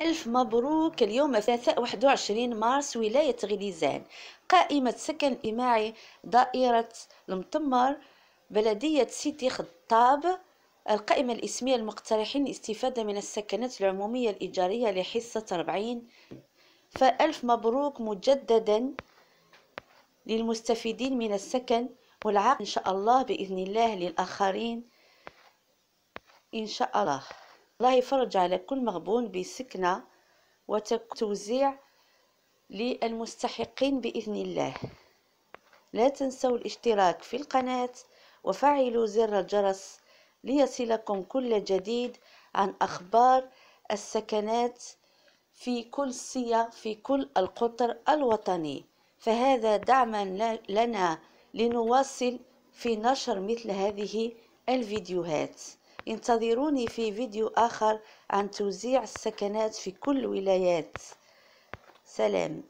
ألف مبروك اليوم ثلاثاء 21 مارس ولاية غليزان قائمة سكن إماعي دائرة المطمر بلدية سيتي خطاب القائمة الإسمية المقترحين الاستفادة من السكنات العمومية الإيجارية لحصة 40 فألف مبروك مجددا للمستفيدين من السكن والعقد إن شاء الله بإذن الله للآخرين إن شاء الله الله يفرج على كل مغبون بسكنة وتوزيع للمستحقين بإذن الله لا تنسوا الاشتراك في القناة وفعلوا زر الجرس ليصلكم كل جديد عن أخبار السكنات في كل سيا في كل القطر الوطني فهذا دعما لنا لنواصل في نشر مثل هذه الفيديوهات انتظروني في فيديو آخر عن توزيع السكنات في كل الولايات سلام